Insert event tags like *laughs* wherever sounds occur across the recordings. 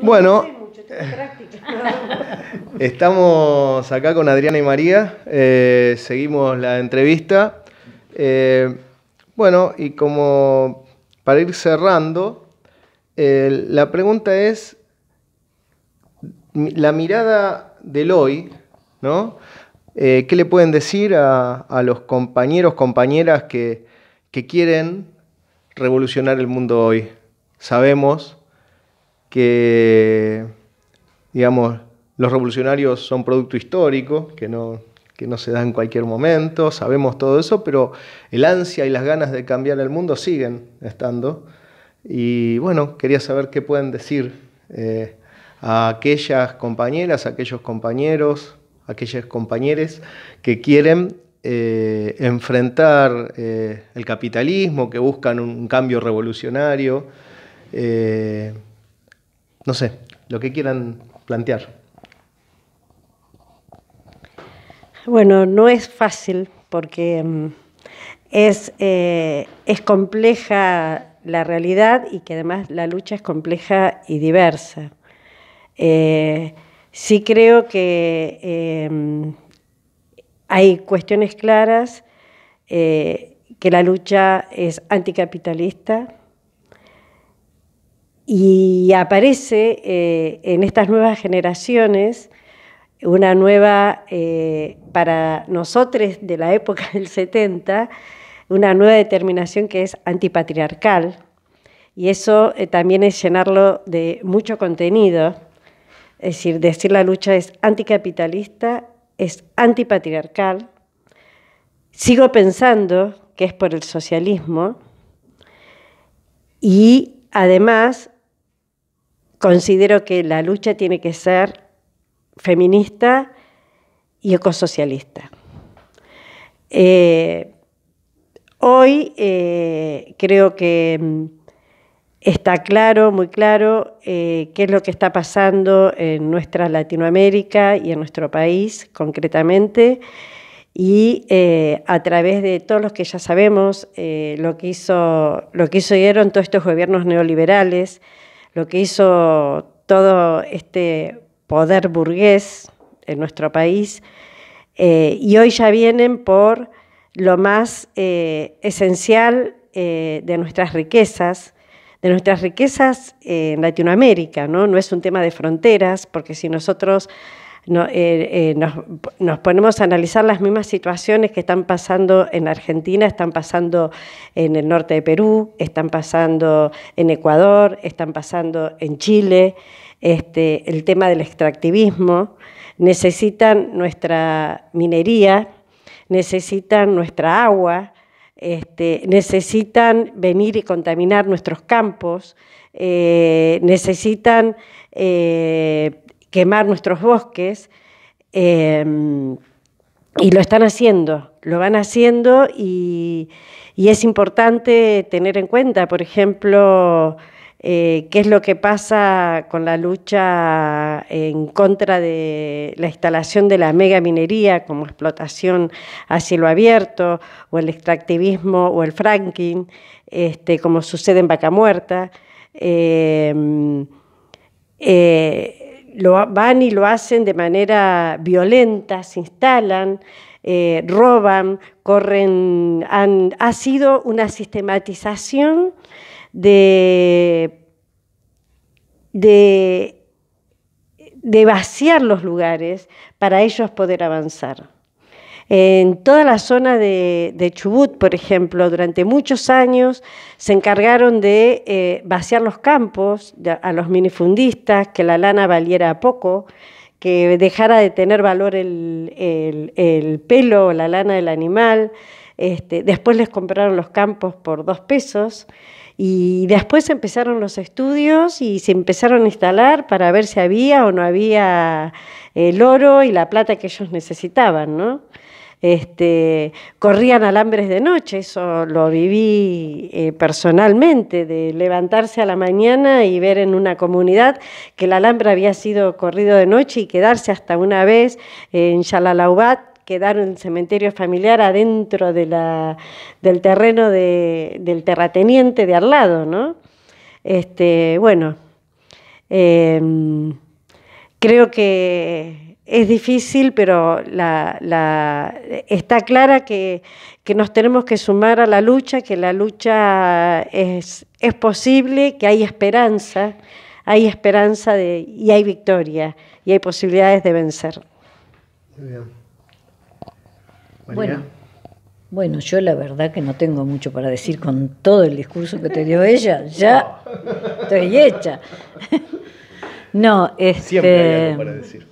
bueno, *laughs* estamos acá con Adriana y María, eh, seguimos la entrevista. Eh, bueno, y como para ir cerrando, eh, la pregunta es la mirada del hoy, ¿no? ¿Qué le pueden decir a, los compañeros, compañeras que quieren revolucionar el mundo hoy? Sabemos que, digamos, los revolucionarios son producto histórico, que no, que no se da en cualquier momento, sabemos todo eso, pero el ansia y las ganas de cambiar el mundo siguen estando. Y bueno, quería saber qué pueden decir eh, a aquellas compañeras, aquellos compañeros, aquellas compañeres que quieren eh, enfrentar eh, el capitalismo, que buscan un cambio revolucionario no sé, lo que quieran plantear. Bueno, no es fácil porque mm, eh, es, compleja la realidad y que además la lucha es compleja y diversa. Eh, sí creo que em, hay cuestiones claras, eh, que la lucha es anticapitalista, y aparece eh, en estas nuevas generaciones una nueva, eh, para nosotros de la época del 70, una nueva determinación que es antipatriarcal. Y eso eh, también es llenarlo de mucho contenido. Es decir, decir la lucha es anticapitalista, es antipatriarcal. Sigo pensando que es por el socialismo. Y además considero que la lucha tiene que ser feminista y ecosocialista. Eh, hoy eh, creo que mm, está claro, muy claro, eh, qué es lo que está pasando en nuestra Latinoamérica y en nuestro país concretamente. Y a través de todos los que ya sabemos, lo, que hizo, lo que hicieron todos estos gobiernos neoliberales, lo que hizo todo este poder burgués en nuestro país, eh, y hoy ya vienen por lo más eh, esencial eh, de nuestras riquezas, de nuestras riquezas en Latinoamérica, No es un tema de fronteras, porque si nosotros eh, eh, nos, ponemos a analizar las mismas situaciones que están pasando en Argentina, están pasando en el norte de Perú, están pasando en Ecuador, están pasando en Chile, este, el tema del extractivismo, necesitan nuestra minería, necesitan nuestra agua, este, necesitan venir y contaminar nuestros campos, eh, necesitan eh, quemar nuestros bosques. Em, y lo están haciendo, lo van haciendo y, es importante tener en cuenta, por ejemplo, eh, qué es lo que pasa con la lucha en contra de la instalación de la megaminería como explotación a cielo abierto o el extractivismo o el fracking, este, como sucede en Vaca Muerta. Em, eh, lo, van y lo hacen de manera violenta, se instalan, eh, roban, corren. ha sido una sistematización de vaciar los lugares para ellos poder avanzar. En toda la zona de, Chubut, por ejemplo, durante muchos años se encargaron de eh, vaciar los campos a los minifundistas, que la lana valiera poco, que dejara de tener valor el, pelo o la lana del animal. Este, después les compraron los campos por dos pesos y después empezaron los estudios y se empezaron a instalar para ver si había o no había eh, el oro y la plata que ellos necesitaban, ¿no? este, corrían alambres de noche, eso lo viví eh, personalmente, de levantarse a la mañana y ver en una comunidad que el alambre había sido corrido de noche y quedarse hasta una vez en Xalalaubat quedar en el cementerio familiar adentro de la, del terreno del terrateniente de al lado, ¿no? Este, bueno, em, creo que es difícil, pero la, está clara que, nos tenemos que sumar a la lucha, que la lucha es, es posible, que hay esperanza, hay esperanza de, y hay victoria y hay posibilidades de vencer. Bueno, bueno, yo la verdad que no tengo mucho para decir con todo el discurso que te dio ella, ya estoy hecha. *laughs* No, este, siempre hay este, algo para decir.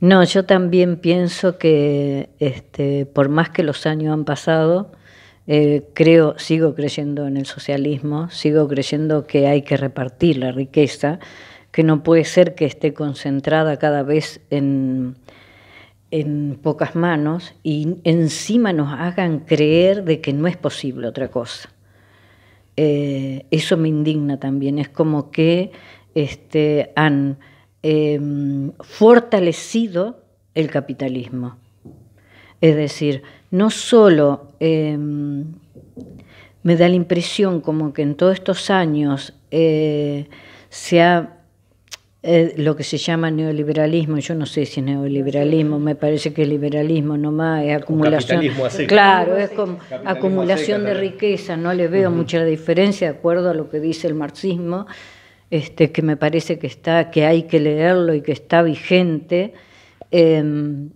No, yo también pienso que este, por más que los años han pasado, eh, creo, sigo creyendo en el socialismo, sigo creyendo que hay que repartir la riqueza, que no puede ser que esté concentrada cada vez en, en pocas manos y encima nos hagan creer de que no es posible otra cosa. Eh, eso me indigna también, es como que este, han Em, fortalecido el capitalismo. Es decir, no solo em, me da la impresión como que en todos estos años eh, se ha eh, lo que se llama neoliberalismo, yo no sé si es neoliberalismo, me parece que es liberalismo nomás, es acumulación. Claro, es como acumulación de riqueza, no le veo mucha diferencia de acuerdo a lo que dice el marxismo este, que me parece que, está, que hay que leerlo y que está vigente. Em,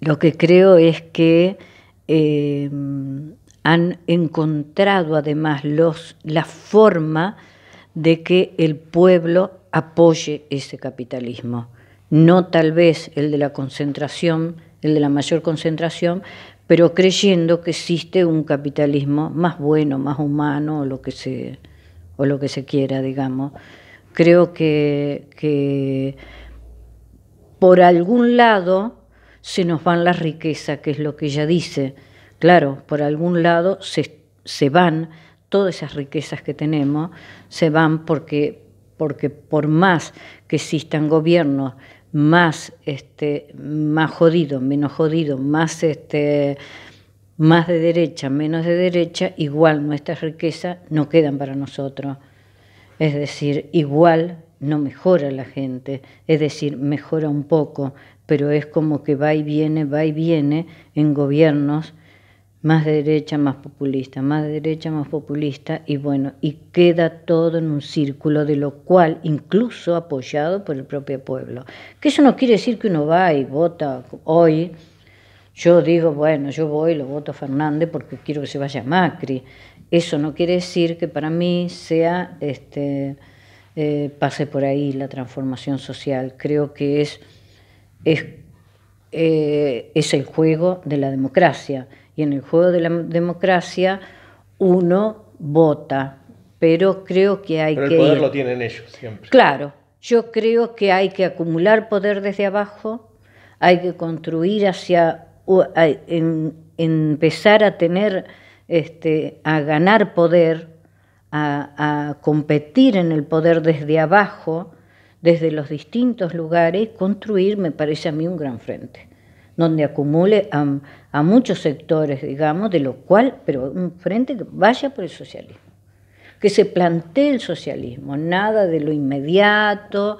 lo que creo es que em, han encontrado además los, la forma de que el pueblo apoye ese capitalismo. No tal vez el de la concentración, el de la mayor concentración, pero creyendo que existe un capitalismo más bueno, más humano, o lo que sea o lo que se quiera, digamos. Creo que, que por algún lado se nos van las riquezas, que es lo que ella dice. Claro, por algún lado se, van todas esas riquezas que tenemos, se van porque, porque por más que existan gobiernos más, este, más jodidos, menos jodidos, más este, más de derecha, menos de derecha, igual nuestras riquezas no quedan para nosotros. Es decir, igual no mejora la gente, es decir, mejora un poco, pero es como que va y viene, va y viene en gobiernos más de derecha, más populista, más de derecha, más populista, y bueno, y queda todo en un círculo de lo cual, incluso apoyado por el propio pueblo. Que eso no quiere decir que uno va y vota hoy yo digo, bueno, yo voy, lo voto a Fernández porque quiero que se vaya Macri. Eso no quiere decir que para mí sea, este, eh, pase por ahí la transformación social. Creo que es, es, eh, es el juego de la democracia. Y en el juego de la democracia uno vota, pero creo que hay pero que... El poder lo tienen ellos siempre. Claro, yo creo que hay que acumular poder desde abajo, hay que construir hacia empezar a tener, este, a ganar poder, a, competir en el poder desde abajo, desde los distintos lugares, construir, me parece a mí, un gran frente donde acumule a, a, muchos sectores, digamos, de lo cual, pero un frente que vaya por el socialismo, que se plantee el socialismo, nada de lo inmediato,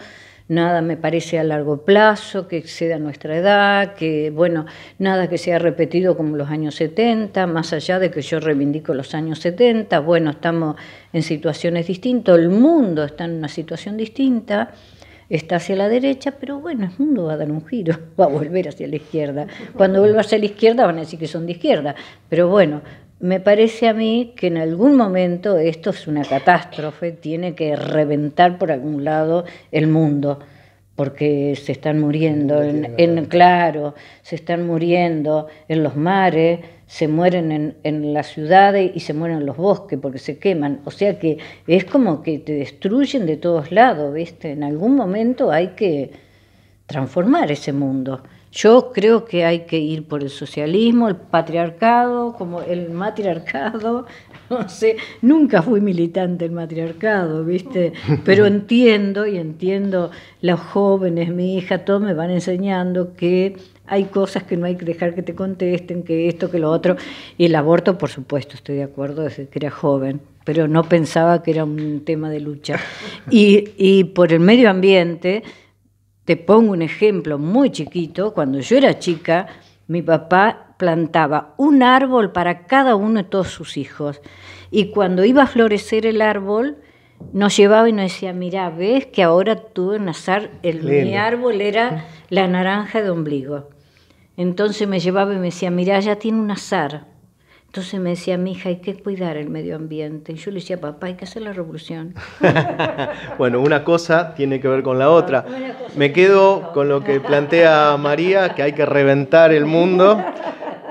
nada me parece a largo plazo, que exceda nuestra edad, que bueno, nada que sea repetido como los años 70, más allá de que yo reivindico los años 70, bueno, estamos en situaciones distintas, el mundo está en una situación distinta, está hacia la derecha, pero bueno, el mundo va a dar un giro, *laughs* va a volver hacia la izquierda. Cuando vuelva hacia la izquierda van a decir que son de izquierda, pero bueno, me parece a mí que en algún momento esto es una catástrofe, tiene que reventar por algún lado el mundo, porque se están muriendo, en, claro, se están muriendo en los mares, se mueren en, en, las ciudades y se mueren en los bosques porque se queman. O sea que es como que te destruyen de todos lados, ¿viste? En algún momento hay que transformar ese mundo. Yo creo que hay que ir por el socialismo, el patriarcado, como el matriarcado. *laughs* No sé, nunca fui militante del matriarcado, ¿viste? Pero entiendo y entiendo los jóvenes, mi hija, todos me van enseñando que hay cosas que no hay que dejar que te contesten, que esto, que lo otro. Y el aborto, por supuesto, estoy de acuerdo desde que era joven, pero no pensaba que era un tema de lucha. y por el medio ambiente, te pongo un ejemplo muy chiquito. Cuando yo era chica, mi papá plantaba un árbol para cada uno de todos sus hijos. Y cuando iba a florecer el árbol, nos llevaba y nos decía, mira, ves que ahora tuve un azar, el, mi árbol era *laughs* la naranja de ombligo. Entonces me llevaba y me decía, mira, ya tiene un azar. Entonces me decía, mi hija, hay que cuidar el medio ambiente. Y yo le decía, papá, hay que hacer la revolución. *laughs* bueno, una cosa tiene que ver con la otra. Me quedo con lo que plantea María, que hay que reventar el mundo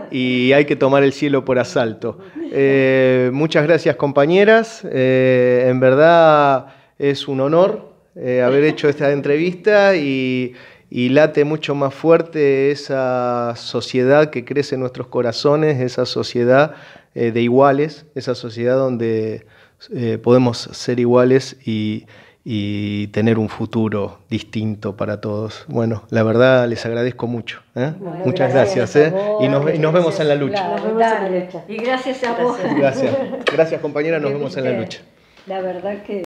y hay que tomar el cielo por asalto. Eh, muchas gracias, compañeras. Eh, en verdad es un honor eh, haber hecho esta entrevista y y late mucho más fuerte esa sociedad que crece en nuestros corazones, esa sociedad eh, de iguales, esa sociedad donde eh, podemos ser iguales y, tener un futuro distinto para todos. Bueno, la verdad les agradezco mucho. ¿eh? Muchas gracias. y, nos, vemos en la lucha. Y gracias a vos. Gracias, gracias compañera, nos vemos en la lucha. La verdad que...